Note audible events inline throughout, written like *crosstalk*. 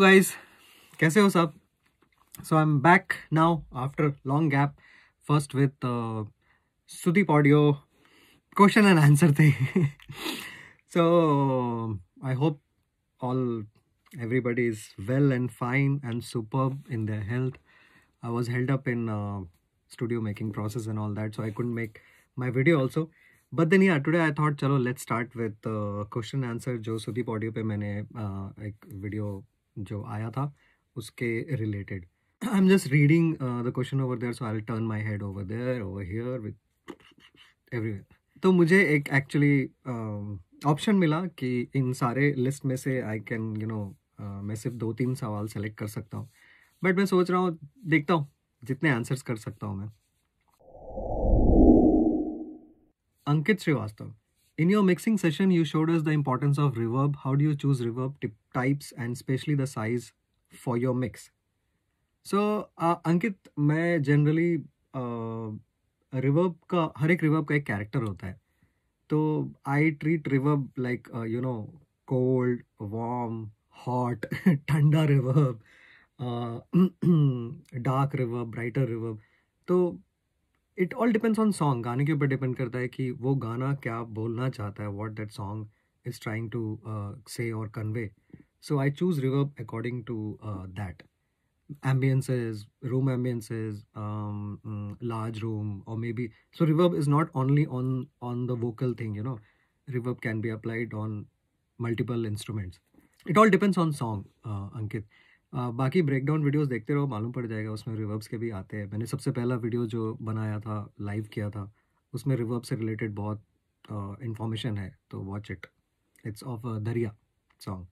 guys, guys कैसे हो सब so I am back now after long gap first with Sudeep Audio question and answer थे so I hope all everybody is well and fine and superb in their health i was held up in uh, studio making process and all that so i couldn't make my video also but then yeah today i thought chalo let's start with uh, question answer jo sudeep audio pe maine uh, ek video जो आया था उसके related I am just reading the question over there so I turn my head over there over here with everywhere तो मुझे एक actually option uh, मिला कि इन सारे लिस्ट में से आई कैन यू नो मैं सिर्फ दो तीन सवाल सेलेक्ट कर सकता हूँ बट मैं सोच रहा हूँ देखता हूँ जितने आंसर्स कर सकता हूँ मैं Ankit Shrivastava In your mixing session, you showed us the importance of reverb. How do you choose reverb types and especially the size for your mix? So, uh, Ankit, मैं generally रिवर्ब uh, का हर एक reverb का एक character होता है तो I treat reverb like you know cold warm hot ठंडा uh, dark reverb, brighter reverb. तो it all depends on song गाने के ऊपर डिपेंड करता है कि वो गाना क्या बोलना चाहता है what that song is trying to say और convey so I choose reverb according to that ambiances, room ambiances, um, mm, large room, or maybe so. Reverb is not only on on the vocal thing, you know. Reverb can be applied on multiple instruments. It all depends on song, uh, Ankit. बाकी breakdown videos देखते रहो मालूम पड़ जाएगा उसमें रिवर्ब्स के भी आते हैं मैंने सबसे पहला वीडियो जो बनाया था लाइव किया था उसमें रिवर्ब से रिलेटेड बहुत इंफॉर्मेशन है तो watch it it's of Dariya song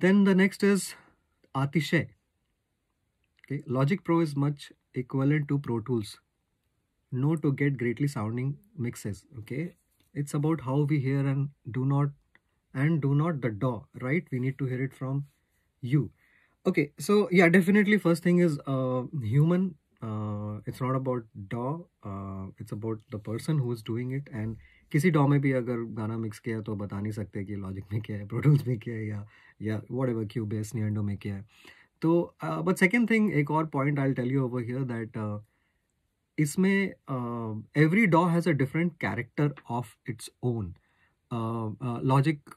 then the next is आतिशय logic pro is much equivalent to pro tools no to get greatly sounding mixes okay it's about how we hear and do not and do not the do right we need to hear it from you okay so yeah definitely first thing is uh human uh it's not about do uh it's about the person who is doing it and किसी डॉ में भी अगर गाना mix किया तो बता नहीं सकते कि लॉजिक में क्या है प्रोटूल्स में क्या है या या whatever Cubase Nuendo में क्या है तो बट सेकेंड थिंग एक और point I tell you over here that इसमें एवरी डॉ has a different character of its own logic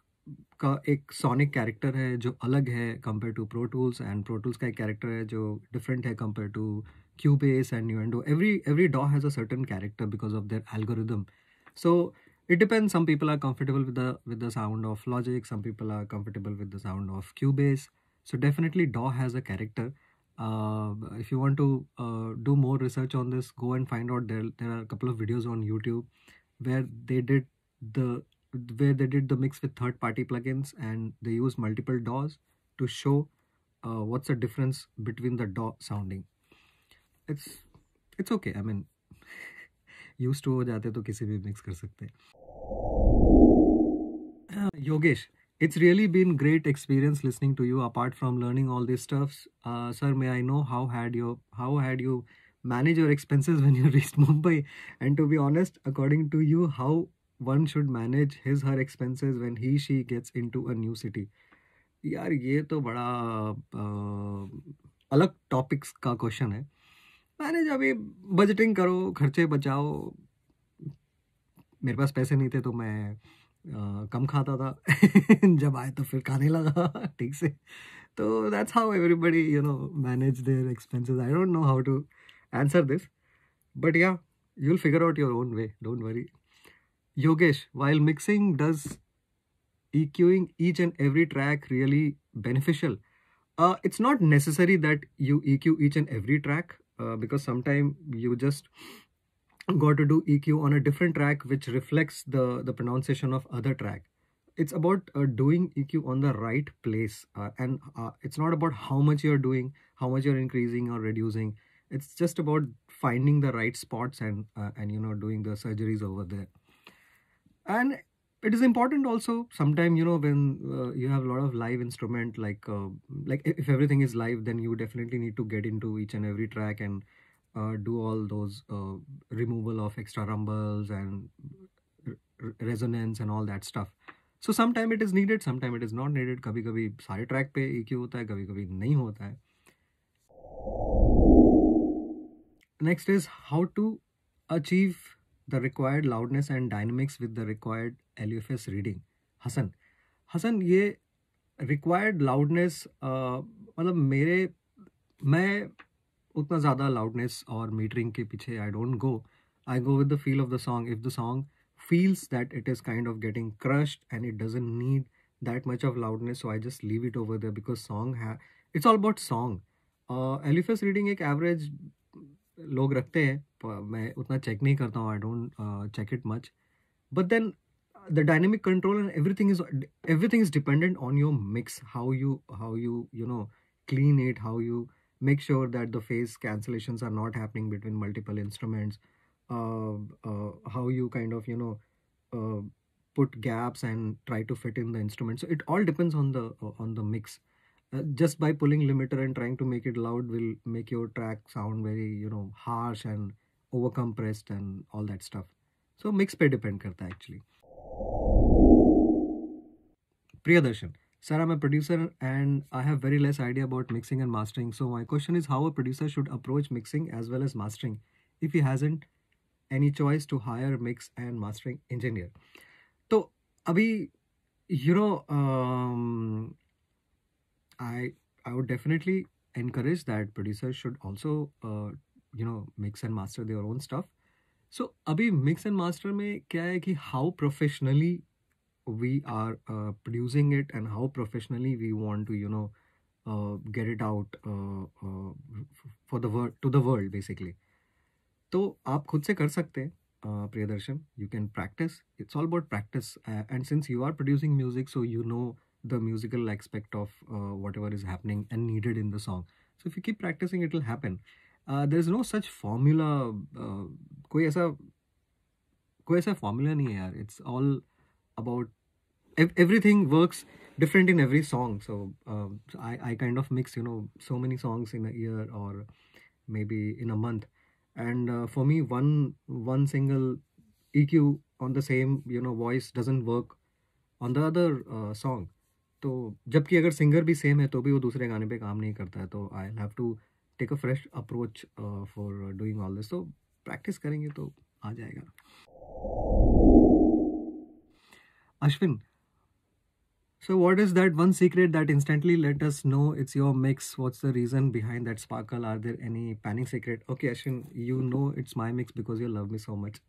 का एक सोनिक कैरेक्टर है जो अलग है compare to pro tools and pro tools का एक कैरेक्टर है जो डिफरेंट है compare to Cubase and you and every every डॉ has a certain character because of their algorithm so it depend some people are comfortable with the with the sound of logic some people are comfortable with the sound of Cubase so definitely डॉ has a character if you want to do more research on this go and find out there there are couple of videos on YouTube where they did the where they did the mix with third party plugins and they use multiple DAWs to show uh, what's the difference between the DAW sounding. It's it's okay. I mean, *laughs* used to हो जाते तो किसी भी mix uh, Yogesh, it's really been great experience listening to you. Apart from learning all these stuffs, uh, sir, may I know how had your how had you manage your expenses *laughs* when you reached Mumbai? And to be honest, according to you, how one should manage his her expenses when he she gets into a new city यार ये तो बड़ा आ, अलग topics का question है manage अभी budgeting करो खर्चे बचाओ मेरे पास पैसे नहीं थे तो मैं आ, कम खाता था *laughs* जब आए तो फिर खाने लगा ठीक से तो that's how everybody you know manage their expenses I don't know how to answer this but yeah you will figure out your own way don't worry Yogesh, while mixing, does EQing each and every track really beneficial? Uh, it's not necessary that you EQ each and every track uh, because sometimes you just got to do EQ on a different track which reflects the, the pronunciation of other track. It's about uh, doing EQ on the right place uh, and uh, it's not about how much you're doing, how much you're increasing or reducing. It's just about finding the right spots and, uh, and you know, doing the surgeries over there and it is important also sometime you know when uh, you have a lot of live instrument like uh, like if everything is live then you definitely need to get into each and every track and uh, do all those uh, removal of extra rumbles and resonance and all that stuff so sometime it is needed sometime it is not needed kabhi kabhi sare track pe eq hota hai kabhi kabhi nahi hota hai next is how to achieve the required loudness and dynamics with the required LUFS reading. Hasan Hasan ये required loudness मतलब मेरे मैं उतना ज़्यादा loudness और or के पीछे don't go. I go with the feel of the song. If the song feels that it is kind of getting crushed and it doesn't need that much of loudness so i just leave it over there because song ha it's all about song uh lfs reading ek average लोग रखते हैं मैं उतना check नहीं करता हूँ I don't check it much but then the dynamic control and everything is everything is dependent on your mix how you how you you know clean it how you make sure that the phase cancellations are not happening between multiple instruments uh, uh how you kind of you know uh, put gaps and try to fit in the instrument so it all depends on the on the mix uh, just by pulling limiter and trying to make it loud will make your track sound very you know harsh and over compressed and all that stuff so mix पे depend karta actually Priyadarshan Sir, I'm a producer and I have very less idea about mixing and mastering. So my question is how a producer should approach mixing as well as mastering if he hasn't any choice to hire mix and mastering engineer. So, abhi, you know, um, I I would definitely encourage that producers should also uh, you know mix and master their own stuff. So abhi mix and master में क्या है कि how professionally we are uh, producing it and how professionally we want to you know uh, get it out uh, uh for the world to the world basically तो आप खुद से कर सकते हैं uh, Priyadarshan you can practice it's all about practice and since you are producing music so you know the musical aspect of uh, whatever is happening and needed in the song so if you keep practicing it will happen uh, there is no such formula uh, कोई ऐसा कोई ऐसा formula नहीं है यार it's all about everything works different in every song so uh, I, I kind of mix you know so many songs in a year or maybe in a month and uh, for me one one single eq on the same you know voice doesn't work on the other uh, song तो जबकि अगर singer भी same है तो भी वो दूसरे गाने पे काम नहीं करता है तो I have to take a fresh approach for doing all this तो प्रैक्टिस करेंगे तो आ जाएगा Ashwin so what is that one secret that instantly let us know it's your mix what's the reason behind that sparkle are there any panic secret okay Ashwin you know it's my mix because you love me so much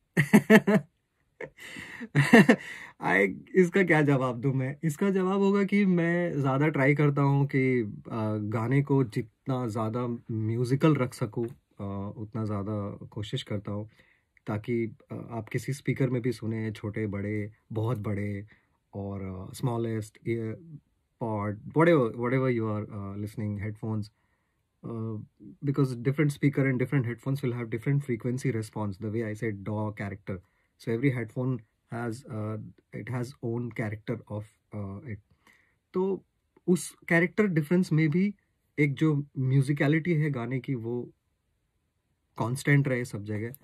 *laughs* I इसका क्या जवाब दूं मैं इसका जवाब होगा कि मैं ज़्यादा ट्राई करता हूँ कि गाने को जितना ज़्यादा म्यूज़िकल रख सकूँ उतना ज़्यादा कोशिश करता हूँ ताकि आप किसी स्पीकर में भी सुने छोटे बड़े बहुत बड़े और स्मॉलेस्ट पॉड वडे वडे you are listening headphones because different speaker and different headphones will have different frequency response the way I say डॉ character so every headphone has uh, it has own character of uh, it तो उस character difference में भी एक जो musicality है गाने की वो constant रहे सब जगह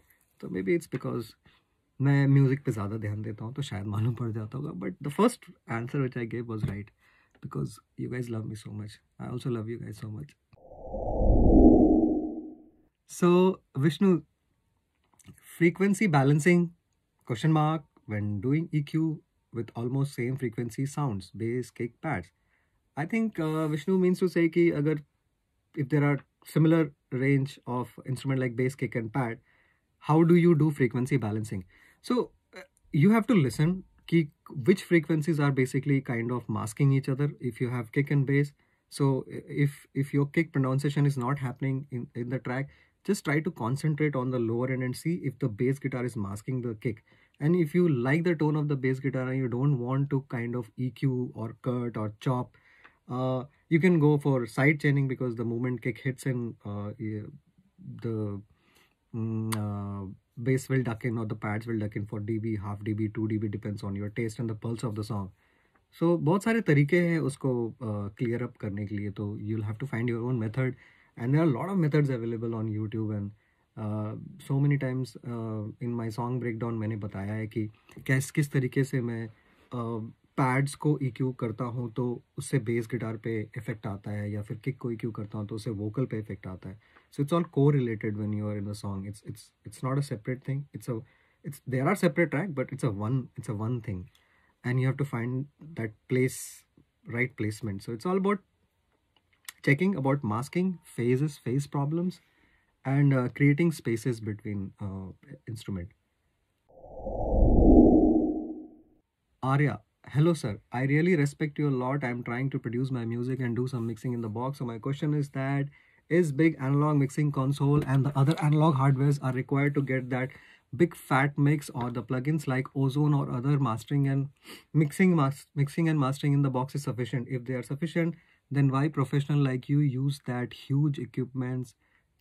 तो मे बी इट्स बिकॉज मैं म्यूज़िक पे ज़्यादा ध्यान देता हूँ तो शायद मालूम पड़ जाता होगा but the first answer which I gave was right because you guys love me so much I also love you guys so much so Vishnu frequency balancing Question mark when doing EQ with almost same frequency sounds, bass, kick, pads. I think uh, Vishnu means to say that if there are similar range of instrument like bass, kick and pad, how do you do frequency balancing? So uh, you have to listen ki which frequencies are basically kind of masking each other if you have kick and bass. So if if your kick pronunciation is not happening in, in the track, just try to concentrate on the lower end and see if the bass guitar is masking the kick and if you like the tone of the bass guitar and you don't want to kind of EQ or cut or chop uh, you can go for side chaining because the moment kick hits in uh, the mm, uh, bass will duck in or the pads will duck in for dB, half dB, 2 dB depends on your taste and the pulse of the song. So बहुत सारे तरीके हैं उसको clear uh, up करने के लिए तो you'll have to find your own method. and there are a lot of methods available on YouTube and so many times in my song break down मैंने बताया है कि कैस किस तरीके से मैं पैड्स uh, को ई e करता हूँ तो उससे बेस गिटार पे इफेक्ट आता है या फिर किक को ई e करता हूँ तो उससे वोकल पे इफेक्ट आता है so it's all correlated when you are in the song it's it's it's not a separate thing it's a it's there are separate track but it's a one it's a one thing and you have to find that place right placement so it's all about checking about masking, phases, phase problems, and uh, creating spaces between uh, instrument. Arya, hello sir. I really respect you a lot. I'm trying to produce my music and do some mixing in the box. So my question is that is big analog mixing console and the other analog hardwares are required to get that big fat mix or the plugins like Ozone or other mastering and mixing, mas mixing and mastering in the box is sufficient. If they are sufficient, then why professional like you use that huge equipments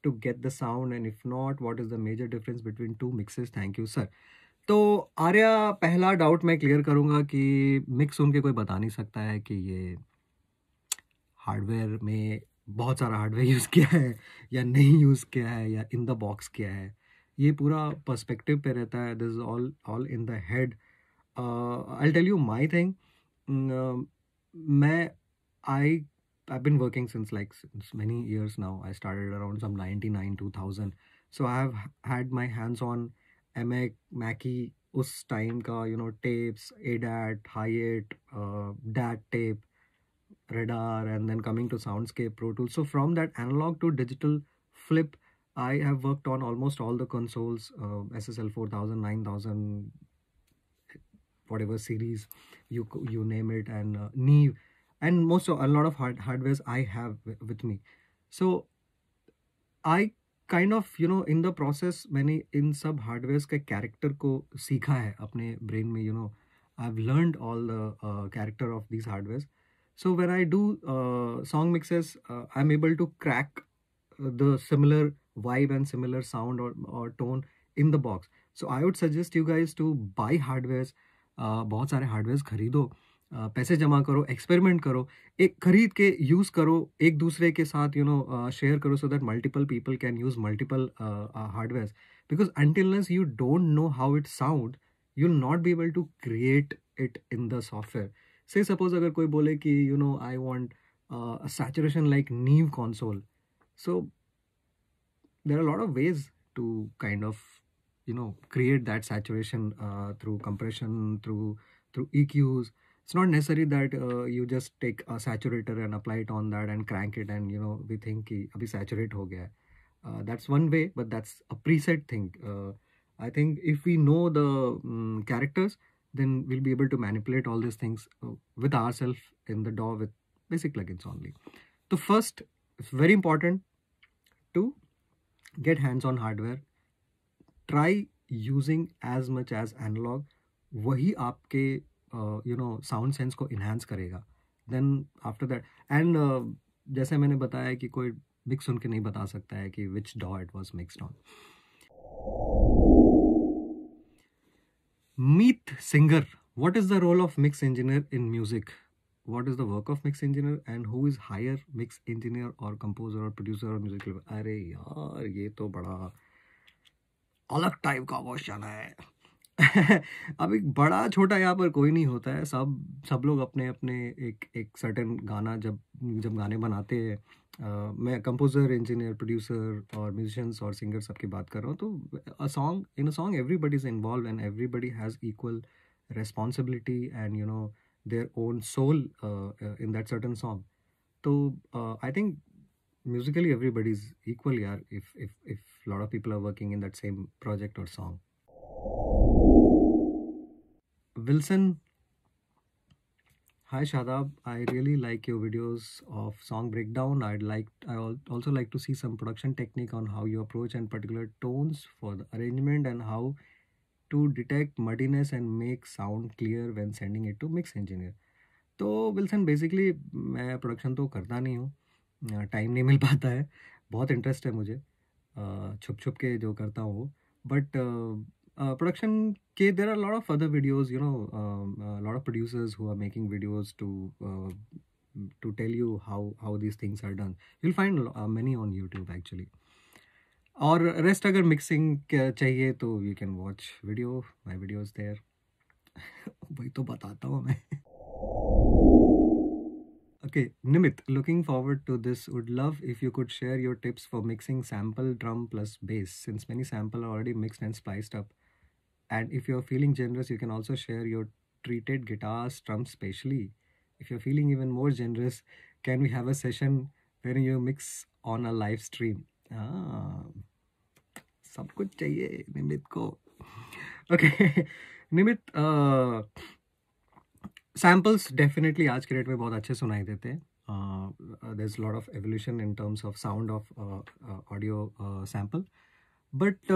to get the sound and if not, what is the major difference between two mixes? Thank you, sir. तो आर्या पहला doubt मैं clear करूंगा कि mix उनके कोई बता नहीं सकता है कि ये हार्डवेयर में बहुत सारा हार्डवेयर यूज़ किया है या नहीं यूज़ किया है या इन द बॉक्स किया है ये पूरा पर्सपेक्टिव पे रहता है this all all in the head I tell you my think मैं I I been working since like many years now I start around some ninety nine two thousand so I have had my hands on um a Mackie उस time का you know tapes a DAT high eight DAT tape radar and then coming to sound के pro so from that analog to digital flip I have worked on almost all the consoles, uh, SSL 4000, 9000, whatever series you you name it, and uh, Neve, and most of a lot of hard hardwares I have with me. So, I kind of you know in the process many in sub hardwares character ko sikha hai apne brain mein you know i've learned all the uh, character of these hardwares so when i do song mixes i'm able to crack the similar vibe and similar sound or, or tone in the box. So I would suggest you guys to buy hardwares. Uh, बहुत सारे hardwares खरीदो uh, पैसे जमा करो experiment करो एक खरीद के यूज़ करो एक दूसरे के साथ यू नो शेयर करो so that multiple people can use multiple hardware because until unless you don't know how it sound you not be able to create it in the software say suppose अगर कोई बोले कि you know I want saturation like Neve console so there are a lot of ways to kind of you know create that saturation uh, through compression through through eqs it's not necessary that uh, you just take a saturator and apply it on that and crank it and you know we think ki abhi saturate ho gaya uh, that's one way but that's a preset thing uh, i think if we know the um, characters then we'll be able to manipulate all these things uh, with ourselves in the DAW with basic plugins only. The first, it's very important to get hands on hardware try using as much as analog वही आपके you know sound sense को enhance करेगा then after that and जैसे मैंने बताया कि कोई mix सुन के नहीं बता सकता है कि विच डॉ it was mixed on Meet singer what is the role of mix engineer in music what is the work of mix engineer and who is higher mix engineer or composer or producer or music अरे यार ये तो बड़ा अलग type का question है *laughs* अब एक बड़ा छोटा यहाँ पर कोई नहीं होता है सब सब लोग अपने अपने एक एक सर्टेन गाना जब जब गाने बनाते हैं मैं कंपोज़र इंजीनियर प्रोड्यूसर और म्यूजिशंस और सिंगर सब की बात कर रहा हूँ तो a song in a song everybody is involve and everybody has equal responsibility and you know their own soul uh, uh, in that certain song so uh, i think musically everybody's equal yeah if if if a lot of people are working in that same project or song wilson hi shadab i really like your videos of song breakdown i'd like i also like to see some production technique on how you approach and particular tones for the arrangement and how to detect muddiness and make sound clear when sending it to mix engineer तो Wilson basically मैं production तो करता नहीं हूँ time नहीं मिल *laughs* पाता है बहुत इंटरेस्ट है मुझे छुप छुप के जो करता हूँ बट प्रोडक्शन के there are lot of other videos you know lot of producers who are making videos to to tell you how how these things are done you'll find many on YouTube actually और rest अगर mixing चाहिए तो you can watch video my videos there वही तो बताता हूँ मैं okay Nimit looking forward to this would love if you could share your tips for mixing sample drum plus bass since many sample already mix and spiced up and if you are feeling generous you can also share your treated guitar drum specially if you are feeling even more generous can we have a session when you mix on a live stream हाँ। सब कुछ चाहिए निमित को okay *laughs* निमित samples definitely आज के date में बहुत अच्छे सुनाई देते हैं there is lot of evolution in terms of sound of audio sample but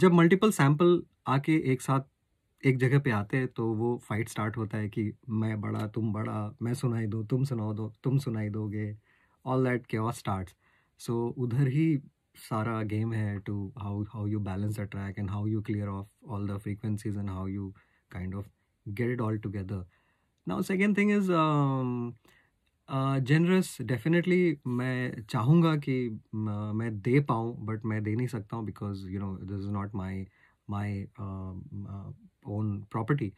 जब मल्टीपल सैम्पल आके एक साथ एक जगह पे आते हैं तो वो फाइट स्टार्ट होता है कि मैं बड़ा तुम बड़ा मैं सुनाई दो तुम सुनाओ दो तुम सुनाई दोगे ऑल दैट के स्टार्ट्स सो उधर ही सारा गेम है to how how you balance a track and how you clear off all the frequencies and how you kind of get it all together now second thing is generous definitely मैं चाहूँगा कि मैं दे पाऊँ but मैं दे नहीं सकता हूँ because you know this is not my my own property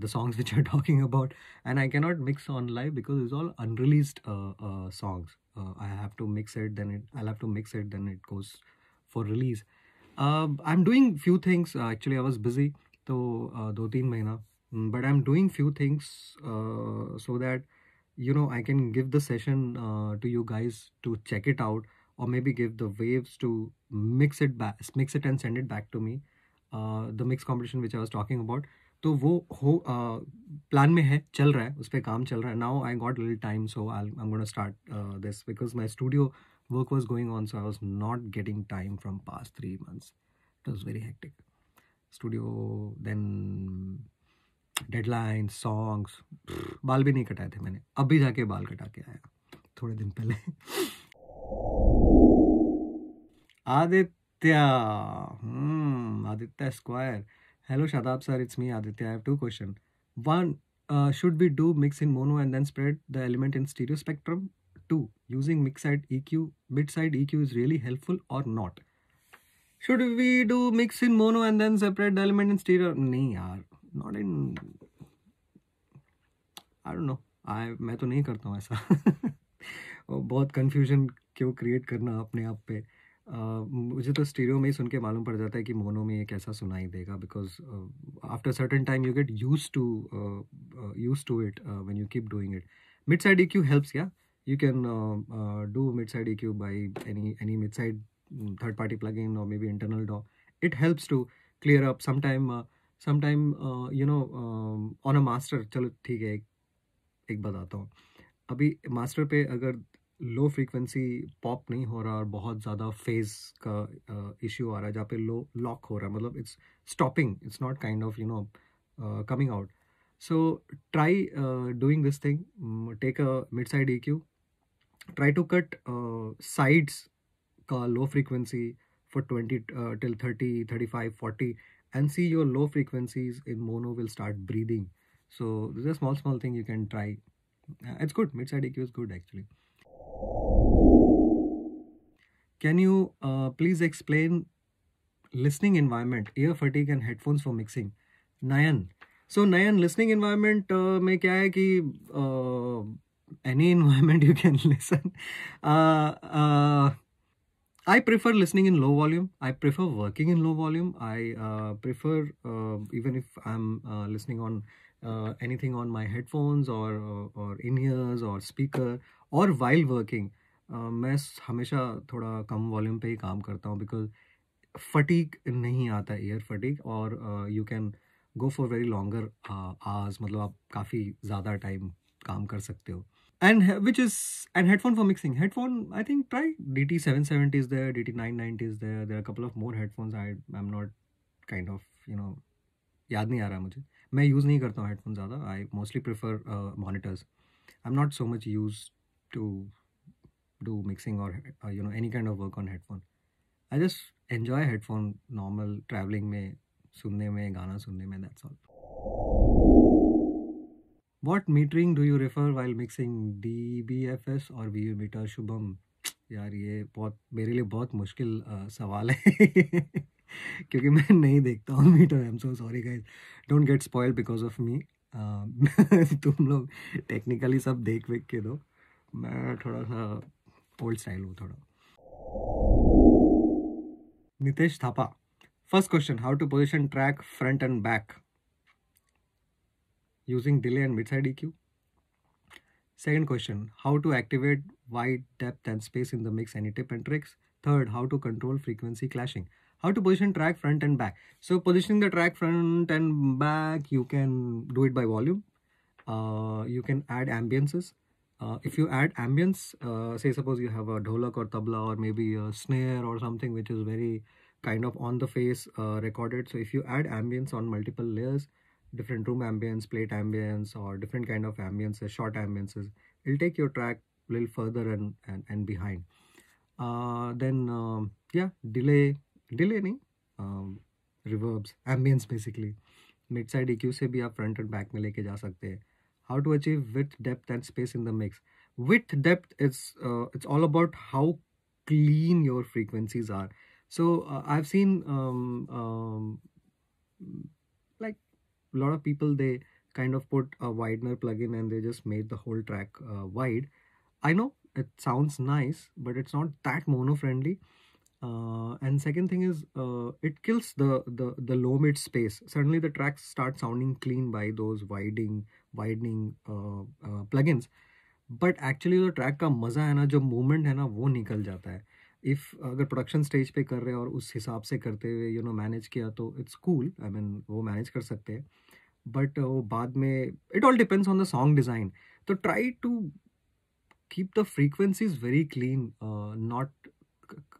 the songs which are talking about and I cannot mix on life because is all unreleased songs uh, i have to mix it then it, i'll have to mix it then it goes for release uh, i'm doing few things uh, actually i was busy so uh, do months, mm, but i'm doing few things uh, so that you know i can give the session uh, to you guys to check it out or maybe give the waves to mix it back mix it and send it back to me uh, the mix competition which i was talking about तो वो हो plan में है चल रहा है उस पर काम चल रहा है now I got lil time so I am gonna start this because my studio work was going on so I was not getting time from past three months it was very hectic studio then deadline songs बाल भी नहीं कटाए थे मैंने अब भी जाके बाल कटा के आया थोड़े दिन पहले Aditya Aditya square hello Shadab sir it's me Aditya I have two question one should be do mix in mono and then spread the element in stereo spectrum to using mix side E Q mid side E Q is really helpful or not should we do mix in mono and then separate the element in stereo नहीं यार not in I know आई मैं तो नहीं करता हूँ ऐसा *laughs* बहुत confusion क्यों क्रिएट करना अपने आप पे मुझे तो स्टीरियो में ही सुन के मालूम पड़ जाता है कि मोनो में ये कैसा सुनाई देगा because after certain time you get use to use to it when you keep doing it mid side E Q helps क्या you can do mid side E Q by any any mid side third party plug in or maybe internal डॉ it helps to clear up sometime sometime you know on a master e e mm, चलो ठीक है एक बताता हूँ अभी master पे अगर लो फ्रीक्वेंसी पॉप नहीं हो रहा और बहुत ज़्यादा फेज का इश्यू आ रहा है जहाँ पे लो लॉक हो रहा है मतलब it's stopping it's not kind of you know coming out so try doing this thing take a mid side E Q try to cut sides का low frequency for twenty till thirty thirty five forty and see your low frequencies in mono will start breathing so this a small small thing you can try it's good mid side E Q is good actually Can you uh, please explain listening environment, ear fatigue and headphones for mixing? Nayan. So Nayan, listening environment uh, में uh, any *laughs* environment you can listen. Uh, uh, I prefer listening in low volume. I prefer working in low volume. I uh, prefer uh, even if I'm uh, listening on uh, anything on my headphones or or, or in ears or speaker और while working मैं हमेशा थोड़ा कम volume पे ही काम करता हूँ because fatigue नहीं आता एयर फटीक और you can go for very longer आज मतलब आप काफ़ी ज़्यादा टाइम काम कर सकते हो and which is and headphone for mixing headphone I think try D T seven seventy is there D T nine ninety is there there couple of more headphones I I am not kind of you know याद नहीं आ रहा मुझे मैं use नहीं करता हूँ headphone ज़्यादा I mostly prefer monitors I am not so much use to do mixing or uh, you know any kind of work on headphone i just enjoy headphone normal traveling mein sunne mein gana sunne mein that's all what metering do you refer while mixing dbfs or vu meter shubham यार ये बहुत मेरे लिए बहुत मुश्किल uh, सवाल है क्योंकि मैं नहीं देखता हूँ meter I am so sorry guys don't get spoil because of me तुम लोग टेक्निकली सब देख वेख के दो मैं थोड़ा सा ओल्ड स्टाइल हूँ थोड़ा Nitesh Thapa first question how using delay and mid-side EQ. Second question, how to activate wide depth and space in the mix, any tip and tricks. Third, how to control frequency clashing. How to position track front and back. So positioning the track front and back, you can do it by volume. Uh, you can add ambiances. Uh, if you add ambience, uh, say suppose you have a dholak or tabla or maybe a snare or something which is very kind of on the face uh, recorded. So if you add ambience on multiple layers, different room ambience, plate ambience or different kind of ambience, short ambiences, it'll take your track a little further and, and, and behind. Uh, then um, yeah, delay, delay nahi, um, reverbs, ambience basically. mid side EQ से भी आप front and back में लेके जा सकते हैं how to achieve width depth and space in the mix width depth is uh, it's all about how clean your frequencies are so uh, i've seen um, um, like a lot of people they kind of put a widener plugin and they just made the whole track uh, wide i know it sounds nice but it's not that mono friendly uh, and second thing is uh, it kills the the the low mid space suddenly the tracks start sounding clean by those widening widening plugins but actually जो track का मज़ा है ना जो movement है ना वो निकल जाता है इफ़ अगर प्रोडक्शन स्टेज पे कर रहे हैं और उस हिसाब से करते हुए यू नो मैनेज किया तो इट्स कूल आई मीन वो मैनेज कर सकते हैं बट uh, वो बाद में it all depends on the song design तो try to keep the frequencies very clean not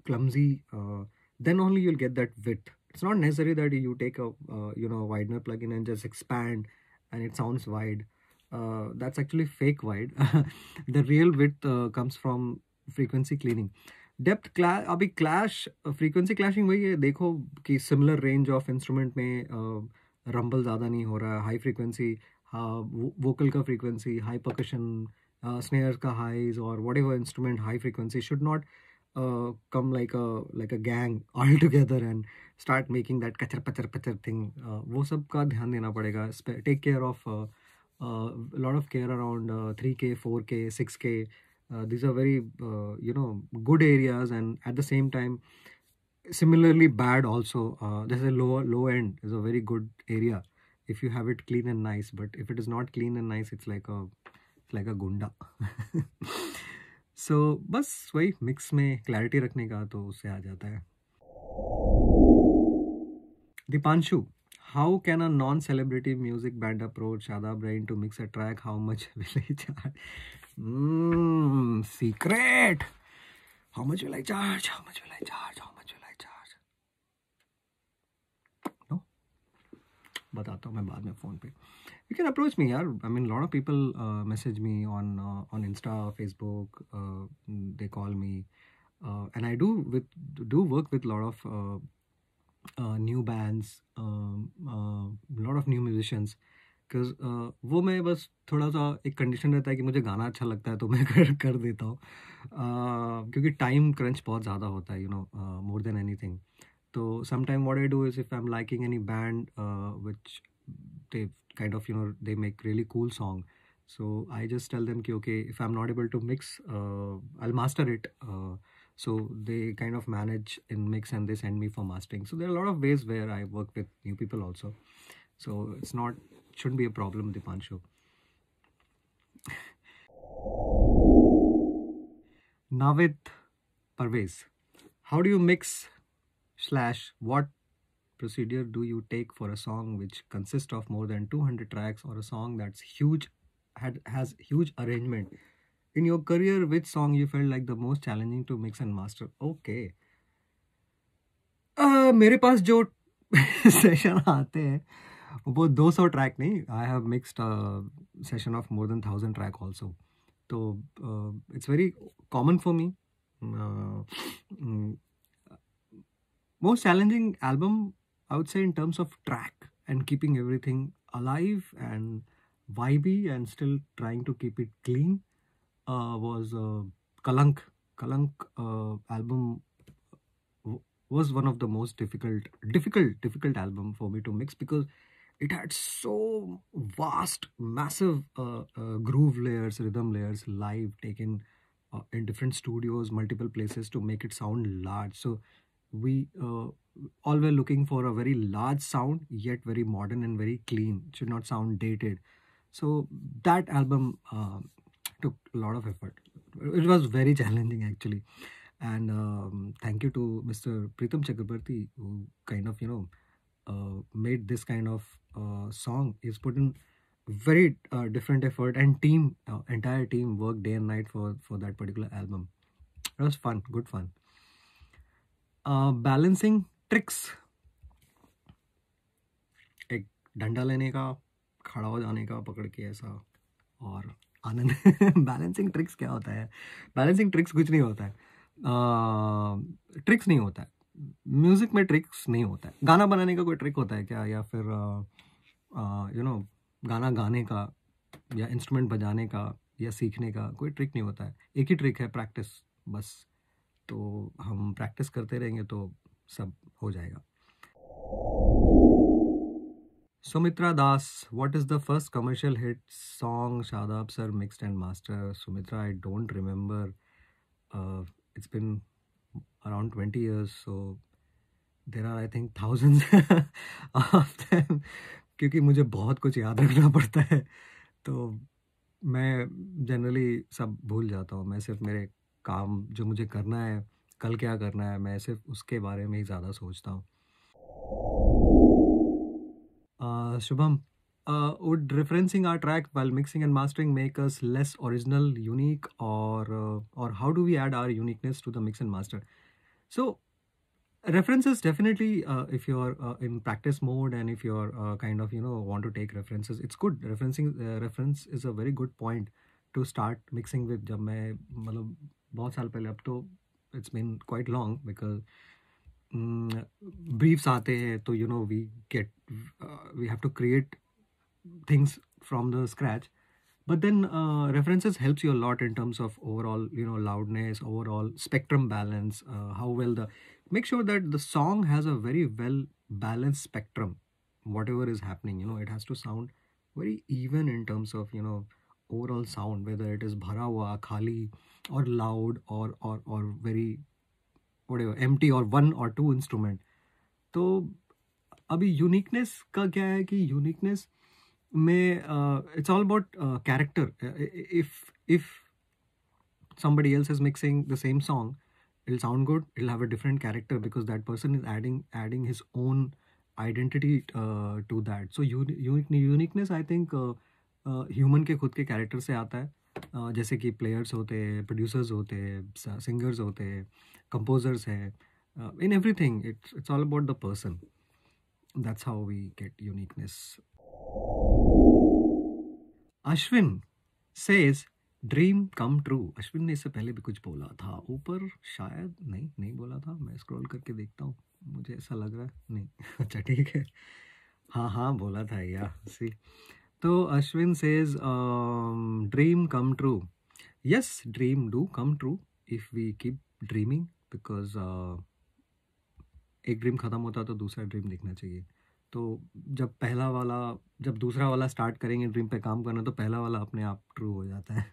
clumsy then only you'll get that with it's not necessary that you take a you know widener plug in and just expand and it sounds wide uh, that's actually fake wide *laughs* the real width uh, comes from frequency cleaning depth cla abhi clash uh, frequency clashing wahi dekho ki similar range of instrument mein rumble zyada nahi ho raha high frequency uh, vocal ka frequency high percussion uh, snares ka highs or whatever instrument high frequency should not come like a like a gang *laughs* all together and start making that कचर पचर पचर thing वो सब का ध्यान देना पड़ेगा take care of lot of care around three K four K six K these are very you know good areas and at the same time similarly bad also this a lower low end is a very good area if you have it clean and nice but if it is not clean and nice it's like a like a गुंडा so बस वही mix में clarity रखने का तो उससे आ जाता है Dipanshu, how can a non-celebrity music band approach Shada Brain to mix a track? How much *laughs* will I charge? Mmm, secret. How much will I charge? How much will I charge? How much will I charge? No? बताता me, बाद I phone पे you can approach me यार I mean lot of people message me on on Insta Facebook they call me and I do with do work with lot of new bands lot of new musicians because वो मैं बस थोड़ा सा एक condition रहता है कि मुझे गाना अच्छा लगता है तो मैं *laughs* कर कर देता हूँ uh, क्योंकि टाइम क्रंच बहुत ज़्यादा होता है you know more than anything तो some time what I do is if I am liking any band which they kind of you know they make really cool song so i just tell them कि okay if i'm not able to mix uh, i'll master it uh, so they kind of manage in mix and they send me for mastering so there are a lot of ways where i work with new people also so it's not shouldn't be a problem the pancho Navit Parvez, how do you mix slash what procedure do you take for a song which consists of more than 200 tracks or a song that's huge had has huge arrangement in your career, which song you felt like the most challenging to mix and master? Okay. Uh, मेरे पास जो *laughs* session आते हैं वो 200 track नहीं I have mixed session of more than thousand track also तो it's very common for me most challenging album i would say in terms of track and keeping everything alive and vibey and still trying to keep it clean uh, was uh, Kalank. Kalank uh, album was one of the most difficult, difficult, difficult album for me to mix because it had so vast, massive groove layers, rhythm layers, live taken uh, in different studios, multiple places to make it sound large. So we uh, all were looking for a very large sound, yet very modern and very clean. It should not sound dated. So that album uh, took a lot of effort. It was very challenging actually. And um, thank you to Mr. Pritham Chakrabarti who kind of, you know, uh, made this kind of uh, song. He's put in very uh, different effort and team, uh, entire team worked day and night for, for that particular album. It was fun, good fun. Uh, balancing tricks, एक डंडा लेने का खड़ा हो ka, pakad ke के ऐसा आनंद balancing *laughs* tricks क्या होता है बैलेंसिंग ट्रिक्स कुछ नहीं होता है ट्रिक्स नहीं होता है म्यूज़िक में ट्रिक्स नहीं होता है गाना बनाने का कोई ट्रिक होता है क्या या फिर यू नो गाना गाने का या इंस्ट्रूमेंट बजाने का या सीखने का कोई ट्रिक नहीं होता है एक ही ट्रिक है प्रैक्टिस बस तो हम प्रैक्टिस करते रहेंगे तो सब हो जाएगा Sumitra Das what is the first commercial hit song Shadab sir mixed and master Sumitra I don't remember it's been around twenty years so there are I think thousand क्योंकि मुझे बहुत कुछ याद रखना पड़ता है तो मैं जनरली सब भूल जाता हूँ मैं सिर्फ मेरे काम जो मुझे करना है कल क्या करना है मैं सिर्फ उसके बारे में ही ज़्यादा सोचता हूँ Shubham would referencing our track well mixing and mastering make us less original unique और और how do we add our uniqueness to the mix and master so references definitely uh, if you are uh, in practice mode and if you are uh, kind of you know want to take references it's good referencing uh, reference is a very good point to start mixing with जब मैं मतलब बहुत साल पहले अब तो it's been quite long because briefs आते हैं you know we get. Uh, we have to create things from the scratch. but then uh, references helps you a lot in terms of overall you know loudness overall spectrum balance uh, how well the make sure that the song has a very well balanced spectrum whatever is happening you know it has to sound very even in terms of you know overall sound whether it is bhara hua khali or loud or or or very what empty और one और two instrument तो अभी uniqueness का क्या है कि uniqueness में it's all about character if if somebody else is mixing the same song it'll sound good it'll have a different character because that person is adding adding his own identity uh, to that so un- uniqueness i think uh, uh, human ke khud ke character se aata hai जैसे कि players होते हैं producers होते हैं singers होते हैं composers हैं in thing it's it's all about the person that's how we get uniqueness Ashwin says dream come true Ashwin ने इससे पहले भी कुछ बोला था ऊपर शायद नहीं नहीं बोला था मैं स्क्रॉल करके देखता हूँ मुझे ऐसा लग रहा है नहीं *laughs* अच्छा ठीक है हाँ हाँ बोला था या सी तो Ashwin says dream come true yes dream do come true if we keep dreaming because एक ड्रीम ख़त्म होता तो दूसरा ड्रीम दिखना चाहिए तो जब पहला वाला जब दूसरा वाला स्टार्ट करेंगे ड्रीम पे काम करना तो पहला वाला अपने आप ट्रू हो जाता है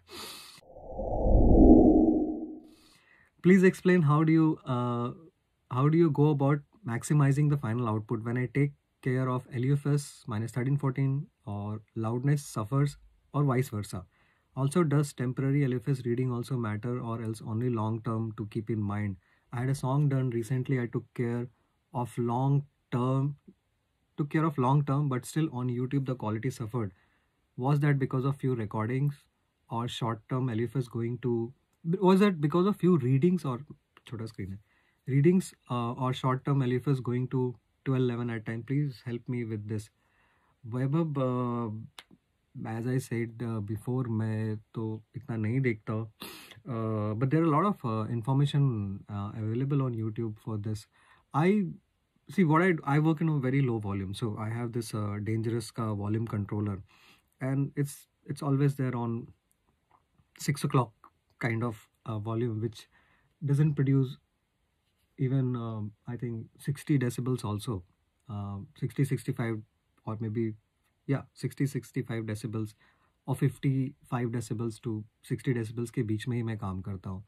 please explain how do you how do you go about maximising the final output when I take care of LUFS minus 1314 or loudness suffers or vice versa. Also does temporary LFS reading also matter or else only long term to keep in mind. I had a song done recently I took care of long term took care of long term but still on YouTube the quality suffered. Was that because of few recordings or short term LFS going to was that because of few readings or chota screen readings uh, or short term LFS going to 12 11 at time please help me with this Vaibhav as I said before मैं it's इतना नहीं uh, But there are a lot of uh, information uh, available on YouTube for this. I see what I I work in a very low volume, so I have this uh, dangerous volume controller, and it's it's always there on six o'clock kind of uh, volume, which doesn't produce even um, I think 60 decibels also, uh, 60, 65 or maybe yeah 60, 65 decibels और 55 decibels to 60 decibels के बीच में ही मैं काम करता हूँ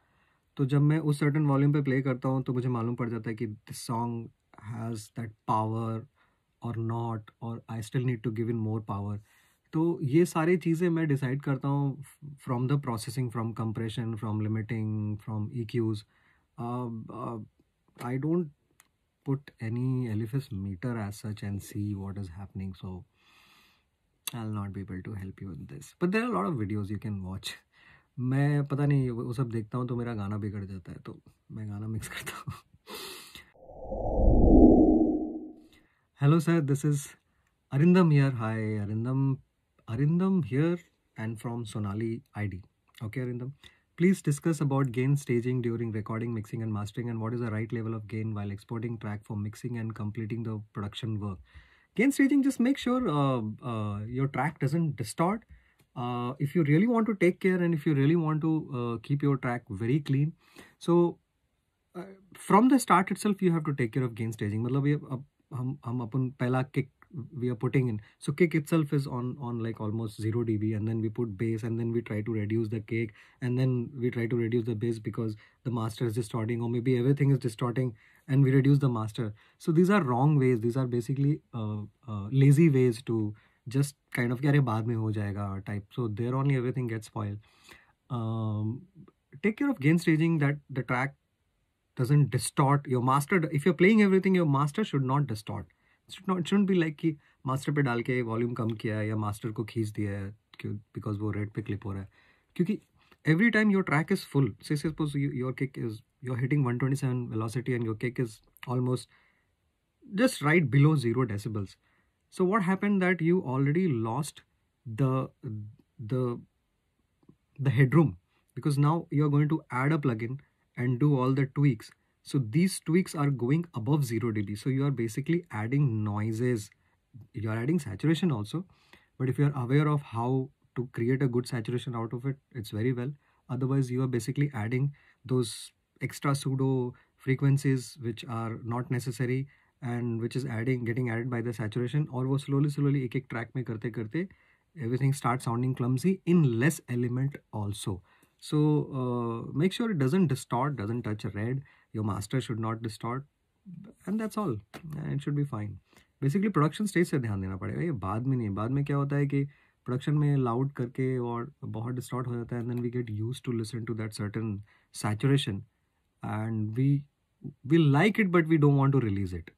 तो जब मैं उस सर्टन वॉल्यूम पे प्ले करता हूँ तो मुझे मालूम पड़ जाता है कि this song has that power और नॉट और I still need to give in more power तो ये सारी चीज़ें मैं डिसाइड करता हूँ from the processing from compression from limiting from EQs I don't put any LFS meter as such and see what is happening. So I'll not be able to help you with this. But there are a lot of videos you can watch. *laughs* मैं पता नहीं वो सब देखता हूँ तो मेरा गाना बिगड़ जाता है तो मैं गाना मिक्स *laughs* करता हूँ hello sir this is Arindam here hi Arindam Arindam here and from Sonali ID okay Arindam Please discuss about gain staging during recording, mixing and mastering and what is the right level of gain while exporting track for mixing and completing the production work. Gain staging, just make sure uh, uh, your track doesn't distort. Uh, if you really want to take care and if you really want to uh, keep your track very clean. So uh, from the start itself, you have to take care of gain staging. मतलब ये अब हम हम अपन पहला kick we are putting in so kick itself is on on like almost 0 dB and then we put bass and then we try to reduce the kick and then we try to reduce the bass because the master is distorting or maybe everything is distorting and we reduce the master so these are wrong ways these are basically uh, uh, lazy ways to just kind of carry baad mein ho jayega type so there only everything gets spoiled um, take care of gain staging that the track doesn't distort your master if you're playing everything your master should not distort it should be like कि master पे डाल के volume कम किया है या master को खींच दिया है क्यों बिकॉज वो रेड पे क्लिप हो रहा है क्योंकि every time your track is full suppose your kick is your hitting one twenty seven velocity and your kick is almost just right below zero decibels so what happen that you already lost the the headroom because now you are going to add a plug in and do all the tweaks So these tweaks are going above 0 dB. So you are basically adding noises. You are adding saturation also. But if you are aware of how to create a good saturation out of it, it's very well. Otherwise, you are basically adding those extra pseudo frequencies which are not necessary and which is adding getting added by the saturation or slowly slowly एक track में karte karte, everything starts sounding clumsy in less element also. So uh, make sure it doesn't distort, doesn't touch red. Your master should not distort. And that's all. It should be fine. Basically, production stage se dhyan dena padega. Ye baad mein nahi. Baad mein kya hota hai production mein loud karke aur bahut and then we get used to listen to that certain saturation and we we like it but we don't want to release it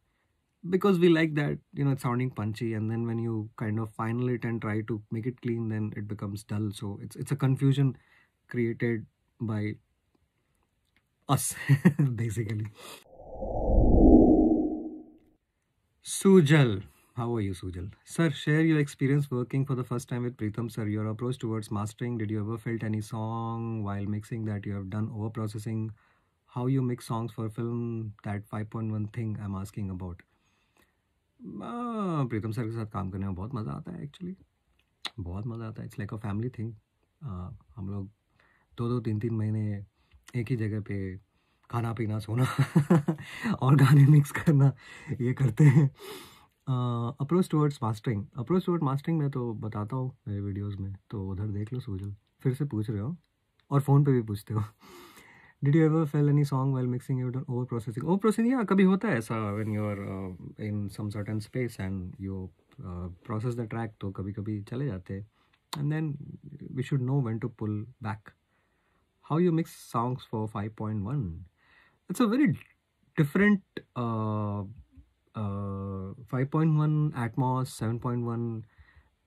because we like that you know sounding punchy and then when you kind of final it and try to make it clean then it becomes dull so it's it's a confusion created by us basically sujal how are you sujal sir share your experience working for the first time with pritham sir your approach towards mastering did you ever felt any song while mixing that you have done over processing how you mix songs for film that 5.1 thing i'm asking about Pritam sir के साथ काम करने में बहुत मज़ा आता है actually बहुत मज़ा आता है it's like a family thing हम लोग दो दो तीन तीन महीने एक ही जगह पे खाना पीना सोना *laughs* और गाने मिक्स करना ये करते हैं approach towards mastering approach toward mastering मैं तो बताता हूँ मेरे वीडियोस में तो उधर देख लो सूझल फिर से पूछ रहे हो और फ़ोन पे भी पूछते हो did you ever fail any song well mixing you over processing over processing या कभी होता है ऐसा when you are in some certain space and you process the track तो कभी कभी चले जाते हैं and then we should know when to pull back how you mix songs for 5.1 it's a very different uh, uh, 5.1 atmos 7.1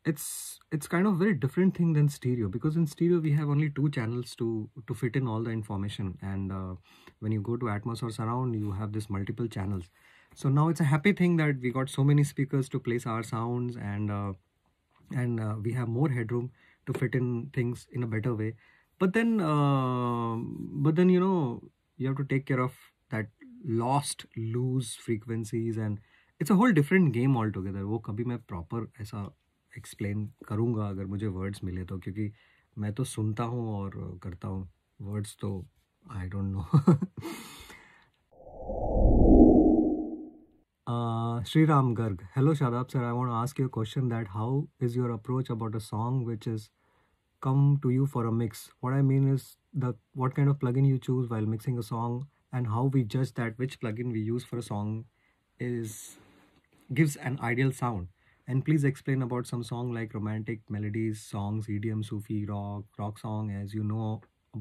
it's it's kind of very different thing than stereo because in stereo we have only two channels to to fit in all the information and uh, when you go to atmos or surround you have this multiple channels so now it's a happy thing that we got so many speakers to place our sounds and uh, and uh, we have more headroom to fit in things in a better way but then uh, but then you know you have to take care of that lost lose frequencies and it's a whole different game altogether wo kabhi main proper aisa explain karunga agar mujhe words mile to kyunki main to sunta hu aur karta hu words to I don't know Uh, shri Ram Garg, hello Shadab sir. I want to ask you a question that how is your approach about a song which is come to you for a mix. What I mean is the what kind of plugin you choose while mixing a song and how we judge that which plugin we use for a song is gives an ideal sound. And please explain about some song like romantic melodies, songs, EDM, Sufi, rock, rock song as you know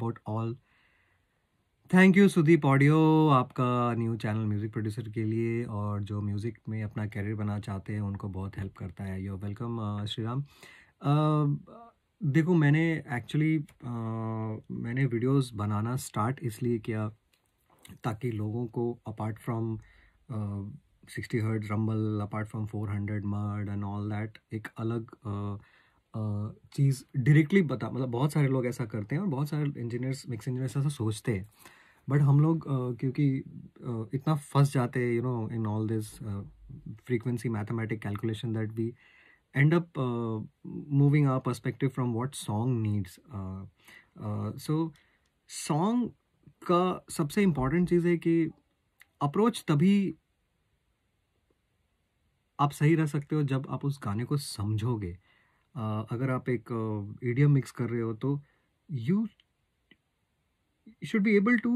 about all. Thank you Sudeep audio आपका new channel music producer के लिए और जो music में अपना career बनाना चाहते हैं उनको बहुत हेल्प करता है यो वेलकम श्री राम देखो मैंने एक्चुअली मैंने वीडियोस बनाना स्टार्ट इसलिए किया ताकि लोगों को apart from sixty hertz rumble apart from four hundred mud and all that एक अलग uh, uh, चीज़ डायरेक्टली बता मतलब बहुत सारे लोग ऐसा करते हैं और बहुत सारे इंजीनियर्स मिक्स इंजीनियर्स ऐसा सोचते हैं बट हम लोग uh, क्योंकि uh, इतना फंस जाते हैं you know in all this frequency mathematic calculation that uh, end up uh, moving our perspective from what song needs. so song का सबसे इम्पॉर्टेंट चीज़ है कि अप्रोच तभी आप सही रह सकते हो जब आप उस गाने को समझोगे uh, अगर आप एक ईडियम uh, मिक्स कर रहे हो तो you should be able to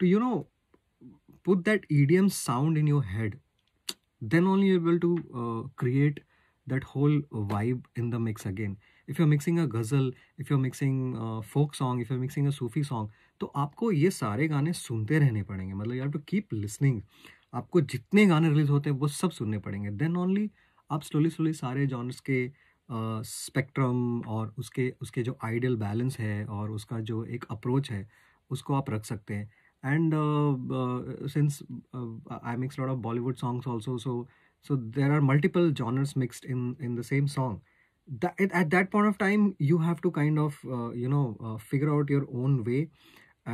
to you know put that EDM sound in your head, then only you're able to uh, create that whole vibe in the mix again if you're mixing a ghazal if you're mixing folk song if you're mixing a Sufi song तो आपको ये सारे गाने सुनते रहने पड़ेंगे मतलब you have to keep listening आपको जितने गाने रिलीज होते हैं वो सब सुनने पड़ेंगे देन ओनली आप स्लोली स्लोली सारे जॉनर्स के स्पेक्ट्रम uh, और उसके उसके जो आइडियल बैलेंस है और उसका जो एक अप्रोच है उसको आप रख सकते हैं and since I mix lot of Bollywood songs also so So there are multiple genres mixed in in the same song. That at that point of time, you have to kind of uh, you know uh, figure out your own way.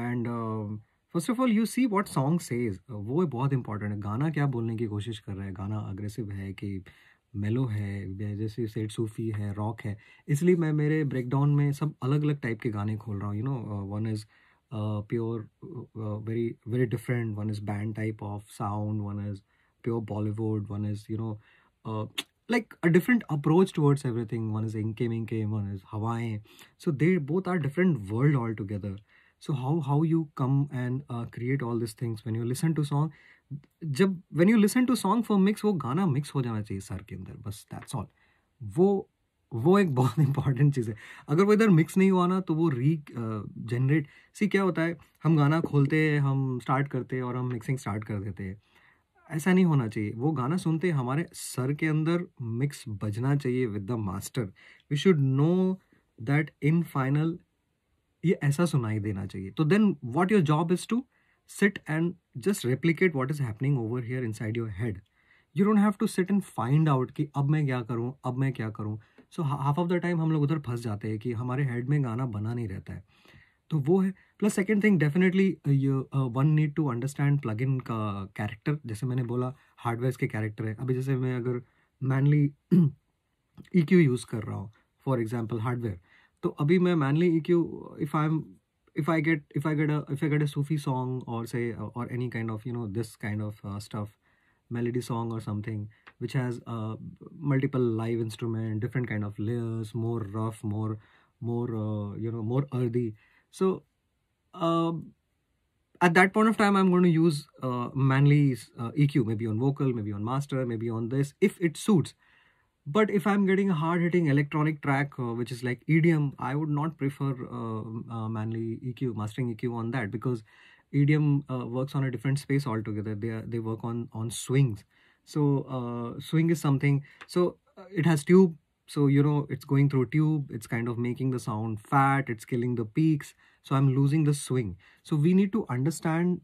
And uh, first of all, you see what song says. Uh, वो बहुत important है. गाना क्या बोलने की कोशिश कर रहा है. गाना aggressive है कि मेलो है जैसे सेट सूफी है रॉक है इसलिए मैं मेरे ब्रेकडाउन में सब अलग अलग टाइप के गाने खोल रहा हूँ you know one is pure very very different one is band type of sound one is pure Bollywood, one is, you know, uh, like a different approach towards everything. One is Inke Minke, one is Hawaii. So they both are different world altogether. So how how you come and uh, create all these things when you listen to song, जब when you listen to song for mix वो गाना mix हो जाना चाहिए sir के अंदर बस that's all. वो वो एक बहुत इंपॉर्टेंट चीज़ है अगर वो इधर मिक्स नहीं हुआ ना तो वो री जनरेट सी क्या होता है हम गाना खोलते हैं हम स्टार्ट करते हैं और हम मिक्सिंग स्टार्ट कर देते हैं ऐसा नहीं होना चाहिए वो गाना सुनते हमारे सर के अंदर मिक्स बजना चाहिए with the master we should know that in final ये ऐसा सुनाई देना चाहिए तो then what your job is to sit and just replicate what is happening over here inside your head you don't have to sit and find out कि अब मैं क्या करूँ अब मैं क्या करूँ so half of the time हम लोग उधर फंस जाते हैं कि हमारे हेड में गाना बना नहीं रहता है तो वो है plus second thing definitely one need to understand plug in का कैरेक्टर जैसे मैंने बोला हार्डवेयर के कैरेक्टर है अभी जैसे मैं अगर मैनली ई क्यू यूज़ कर रहा हूँ फॉर एग्जाम्पल हार्डवेयर तो अभी मैं mainly EQ if I am if I get if I get if I get a Sufi song और से और any kind of you know this kind of stuff melody song और something which has multiple live instrument different kind of layers more rough more more you know more earthy so Uh, at that point of time, I'm going to use uh, Manly's uh, EQ, maybe on vocal, maybe on master, maybe on this, if it suits. But if I'm getting a hard-hitting electronic track, uh, which is like EDM, I would not prefer uh, uh, Manly EQ, mastering EQ on that because EDM works on a different space altogether. They are, they work on on swings. So swing is something. So it has tube, So, you know, it's going through tube, it's kind of making the sound fat, it's killing the peaks. So I'm losing the swing. So we need to understand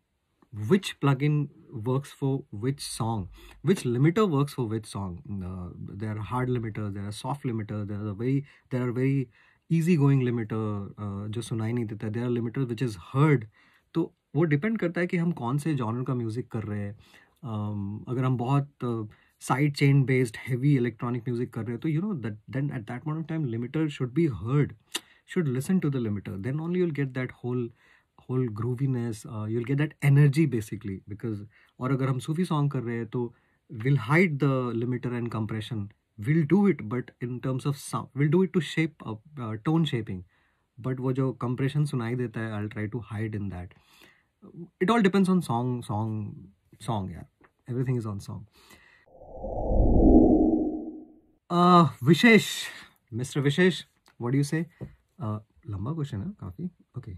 which plugin works for which song, which limiter works for which song. Uh, there are hard limiters, there are soft limiters, there are very, there are very easy going limiter uh, जो सुनाई नहीं देता there are limiters which is heard. to wo depend karta hai ki hum kaun se genre ka music kar rahe hain Um, agar hum bahut uh, side chain based heavy electronic music कर रहे हो तो you know that then at that moment time limiter should be heard should listen to the limiter then only you'll get that whole whole grooviness you'll get that energy basically because और अगर हम Sufi song कर रहे हैं तो will hide the limiter and compression will do it but in terms of sound will do it to shape tone shaping but वो जो compression सुनाई देता है I try to hide in that it all depends on song song song यार everything is on song Uh, Vishesh, Mr. Vishesh, what do you say? Uh, lamba question, huh? Coffee? Okay.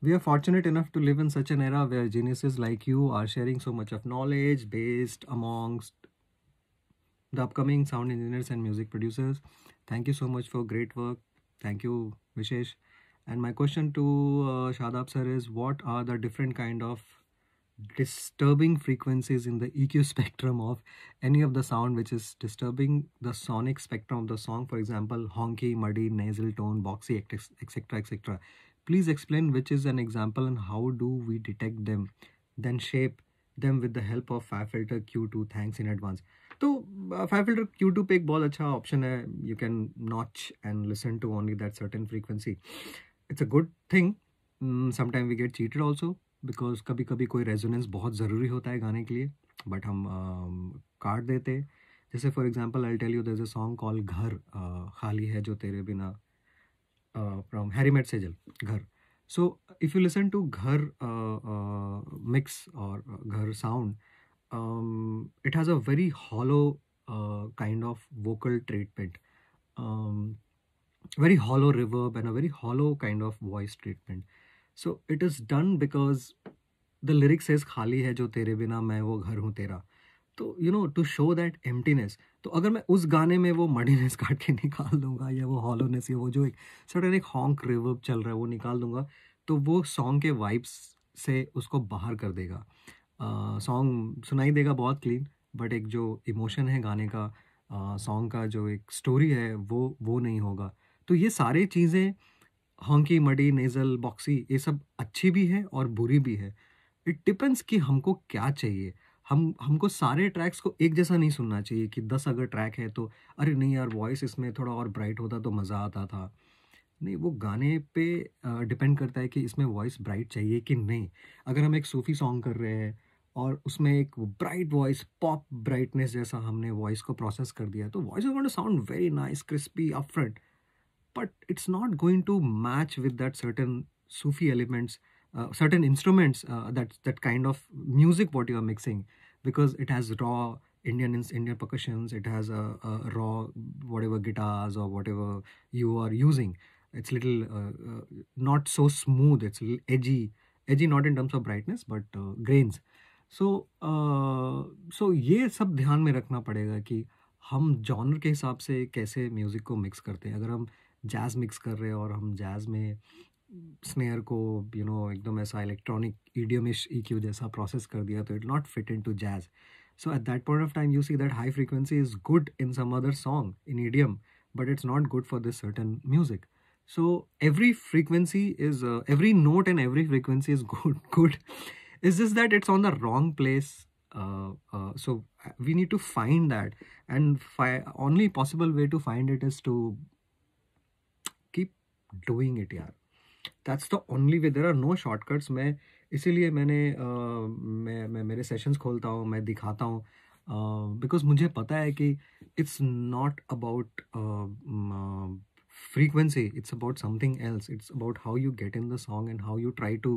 We are fortunate enough to live in such an era where geniuses like you are sharing so much of knowledge based amongst the upcoming sound engineers and music producers. Thank you so much for great work. Thank you, Vishesh. And my question to uh, Shadab sir is, what are the different kind of disturbing frequencies in the EQ *laughs* spectrum of any of the sound which is disturbing the sonic spectrum of the song for example honky muddy nasal tone boxy etc etc please explain which is an example and how do we detect them then shape them with the help of five filter q2 thanks in advance तो uh, Q two is a एक बहुत option option You can notch and listen to only that certain frequency. It's a good thing. Mm, Sometimes we get cheated also. Because कभी कभी कोई resonance बहुत ज़रूरी होता है गाने के लिए बट हम काट देते जैसे for example I tell you there is a song call घर खाली है जो तेरे बिना फ्रॉम हैरी मेट सेजल घर so if you listen to घर मिक्स और घर sound it has a very hollow kind of vocal treatment very hollow reverb and a very hollow kind of voice treatment so it is done because the lyrics as खाली है जो तेरे बिना मैं वो घर हूँ तेरा तो you know to show that emptiness तो अगर मैं उस गाने में वो मडीनेस *laughs* काट के निकाल दूंगा या वो हॉलोनेस या वो जो एक सडन एक हॉन्क रिवर्ब चल रहा है वो निकाल दूंगा तो वो सॉन्ग के वाइब्स से उसको बाहर कर देगा सॉन्ग uh, सुनाई देगा बहुत क्लीन बट एक जो इमोशन है गाने का सॉन्ग uh, का जो एक स्टोरी है वो वो नहीं होगा तो ये सारी चीज़ें हॉन्की मडी नेजल बॉक्सी ये सब अच्छी भी है और बुरी भी है इट डिपेंड्स कि हमको क्या चाहिए हम हमको सारे ट्रैक्स को एक जैसा नहीं सुनना चाहिए कि दस अगर ट्रैक है तो अरे नहीं यार वॉइस इसमें थोड़ा और ब्राइट होता तो मज़ा आता था नहीं वो गाने पे डिपेंड करता है कि इसमें वॉइस ब्राइट चाहिए कि नहीं अगर हम एक सूफ़ी सॉन्ग कर रहे हैं और उसमें एक ब्राइट वॉइस पॉप ब्राइटनेस जैसा हमने वॉइस को प्रोसेस कर दिया तो voice is going to sound very nice crispy front but it's not going to match with that certain Sufi elements, uh, certain instruments, uh, that that kind of music what you are mixing, because it has raw Indian Indian percussions, it has a, a raw whatever guitars or whatever you are using. It's little uh, uh not so smooth. It's little edgy, edgy not in terms of brightness but uh, grains. So so uh, ये सब ध्यान में रखना पड़ेगा कि हम genre के हिसाब से कैसे म्यूज़िक को मिक्स करते हैं अगर हम जैज़ मिक्स कर रहे हैं और हम जैज़ में स्नेयर को यू you नो know, एकदम ऐसा इलेक्ट्रॉनिक ईडियमिश ई क्यू जैसा प्रोसेस कर दिया तो it not fit in to jazz so at that point of time you see that high frequency is good in some other song in EDM but it's not good for this certain music so every frequency is uh, every note and every frequency is *laughs* good good is just that it's on the wrong place uh, uh, so we need to find that and only possible way to find it is to Doing it, यार That's the only way. There are no shortcuts. मैं इसीलिए मैंने uh, मैं, मैं मेरे sessions खोलता हूँ मैं दिखाता हूँ बिकॉज मुझे पता है कि it's not about frequency it's about something else it's about how you get in the song and how you try to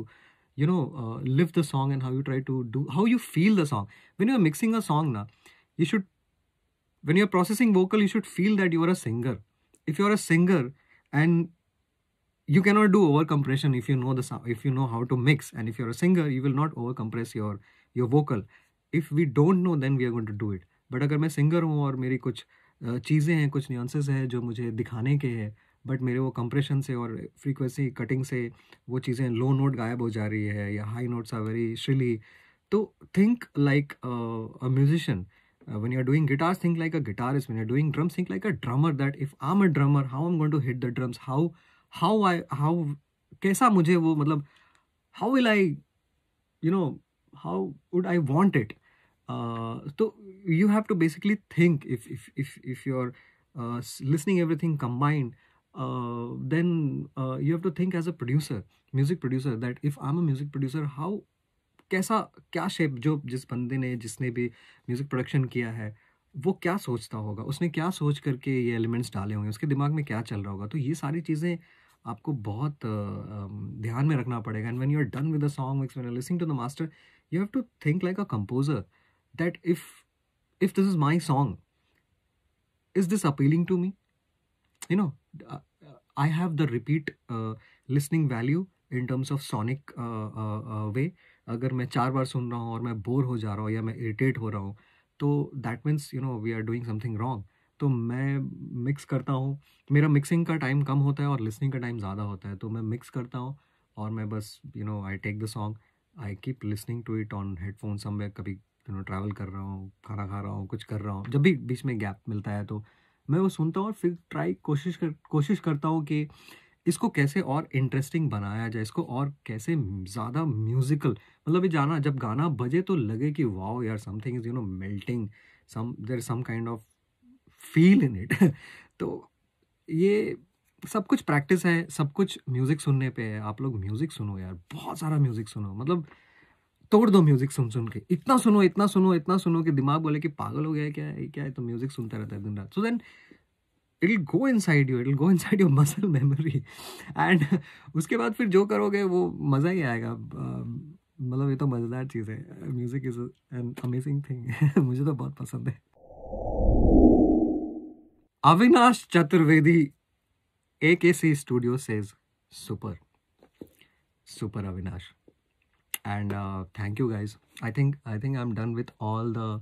you know uh, live the song and how you try to do how you feel the song when you're mixing a song na you should when you're processing vocal you should feel that you are a singer if you're a singer and you cannot do over compression if you know the sound, if you know how to mix and if you're a singer you will not over compress your your vocal if we don't know then we are going to do it but अगर मैं singer हूँ और मेरी कुछ चीज़ें हैं कुछ nuisances हैं जो मुझे दिखाने के हैं बट but वो कंप्रेशन से और फ्रीक्वेंसी कटिंग से वो चीज़ें लो नोट गायब हो जा रही high notes are very shrilly to think like think like uh, when you're doing guitars think like a guitarist when you're doing drums think like a drummer that if i'm a drummer how i'm going to hit the drums how how I how कैसा मुझे वो मतलब how will I you know how would I want it तो you have to basically think if if if if you are listening everything combined then you have to think as a producer music producer that if I am a music producer how कैसा क्या shape जो जिस बंदे ने जिसने भी music production किया है वो क्या सोचता होगा उसने क्या सोच करके ये एलिमेंट्स डाले होंगे उसके दिमाग में क्या चल रहा होगा तो ये सारी चीज़ें आपको बहुत ध्यान में रखना पड़ेगा and when you are done with the song mix when listening to the master you have to think like a composer that if if this is my song is this appealing to me you know I have the repeat listening value in terms of sonic way अगर मैं चार बार सुन रहा हूँ और मैं bore हो जा रहा हूँ या मैं इरिटेट हो रहा हूँ तो that means you know we are doing something wrong तो मैं मिक्स करता हूँ मेरा मिक्सिंग का टाइम कम होता है और लिसनिंग का टाइम ज़्यादा होता है तो मैं मिक्स करता हूँ और मैं बस you know I take the song I keep listening to it on headphone somewhere कभी यू नो ट्रैवल कर रहा हूँ खाना खा रहा हूँ कुछ कर रहा हूँ जब भी बीच में गैप मिलता है तो मैं वो सुनता हूँ और फिर ट्राई कोशिश कर कोशिश करता हूँ कि इसको कैसे और इंटरेस्टिंग बनाया जाए इसको और कैसे ज़्यादा म्यूज़िकल मतलब ये जाना जब गाना बजे तो लगे कि वाओ यार something is you know melting some there some kind of feel in it *laughs* तो ये सब कुछ प्रैक्टिस है सब कुछ म्यूज़िक सुनने पे है आप लोग म्यूज़िक सुनो यार बहुत सारा म्यूज़िक सुनो मतलब तोड़ दो म्यूज़िक सुन सुन के इतना सुनो इतना सुनो इतना सुनो कि दिमाग बोले कि पागल हो गया क्या है क्या है तो म्यूज़िक सुनता रहता है दिन रात so then it will go inside you it will go inside your muscle memory and उसके बाद फिर जो करोगे वो मज़ा ही आएगा um, मतलब ये तो मज़ेदार चीज़ है music is an amazing thing मुझे तो बहुत पसंद है Avinash Chaturvedi A K C studio से super super Avinash and thank you guys I think I think I am done with all the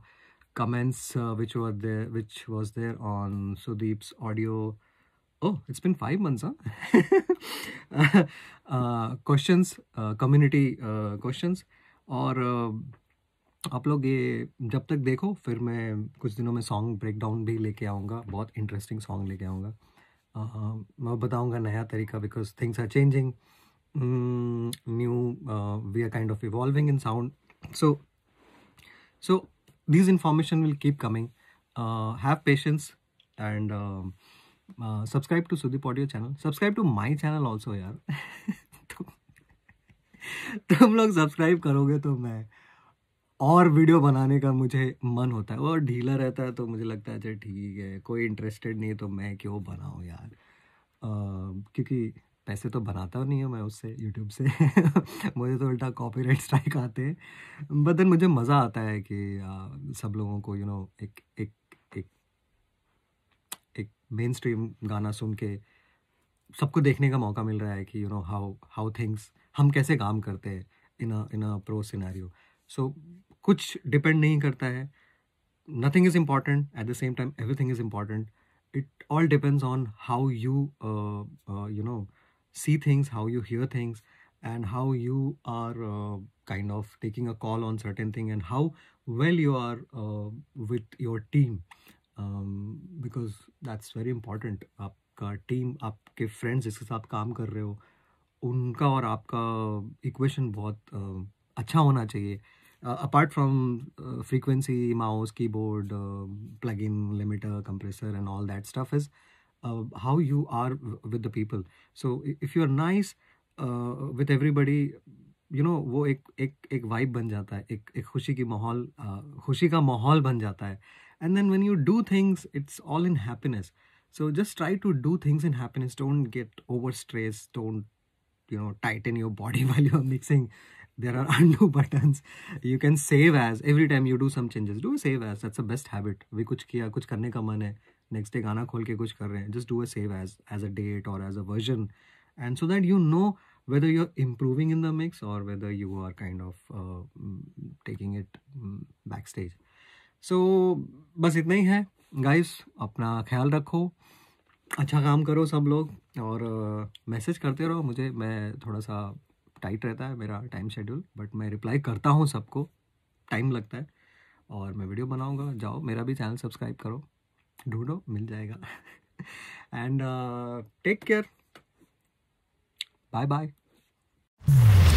comments which were there which was there on Sudeep's audio oh it's been five months question community question और आप लोग ये जब तक देखो फिर मैं कुछ दिनों में सॉन्ग ब्रेक डाउन भी लेके आऊँगा बहुत इंटरेस्टिंग सॉन्ग लेके आऊँगा मैं बताऊँगा नया तरीका because things are changing new we are kind of evolving in sound so so this information will keep coming have patience and subscribe to Sudeep audio channel subscribe to my channel also यार *laughs* तो, तुम लोग subscribe करोगे तो मैं और video बनाने का मुझे मन होता है और ढीला रहता है तो मुझे लगता है अच्छा ठीक है कोई इंटरेस्टेड नहीं तो मैं क्यों बनाऊँ यार आ, क्योंकि पैसे तो बनाता नहीं हूँ मैं उससे यूट्यूब से *laughs* मुझे तो उल्टा कॉपीराइट स्ट्राइक आते हैं बट देन मुझे मज़ा आता है कि आ, सब लोगों को यू you नो know, एक एक एक एक मेन स्ट्रीम गाना सुन के सबको देखने का मौका मिल रहा है कि you know how how things हम कैसे काम करते हैं इन इन अ प्रो सिनारियो सो कुछ डिपेंड नहीं करता है nothing is important at the same time everything is important it all depends on how you you know see things how you hear things and how you are kind of taking a call on certain thing and how well you are with your team because that's very important आपका team आपके friends जिसके साथ काम कर रहे हो उनका और आपका इक्वेशन बहुत uh, अच्छा होना चाहिए uh, apart from uh, frequency, mouse, keyboard, uh, plugin, limiter, compressor and all that stuff is uh, how you are with the people. So if you are nice uh, with everybody, you know, वो एक एक एक vibe बन जाता है एक एक खुशी की माहौल खुशी का माहौल बन जाता है then when you do things, it's all in happiness. So just try to do things in happiness. Don't get overstressed. Don't, you know, tighten your body *laughs* while you're mixing. there are undo buttons you can save as every time you do some changes do a save as that's the best habit we kuch kiya kuch karne ka man hai next day gana khol ke kuch kar rahe hain just do a save as as a date or as a version and so that you know whether you're improving in the mix or whether you are kind of uh, taking it backstage so bas itna hi hai guys apna khayal rakho अच्छा काम करो सब लोग और message uh, करते रहो मुझे मैं थोड़ा सा टाइट रहता है मेरा टाइम शेड्यूल बट मैं रिप्लाई करता हूँ सबको टाइम लगता है और मैं वीडियो बनाऊँगा जाओ मेरा भी चैनल सब्सक्राइब करो ढूंढो मिल जाएगा and take care bye bye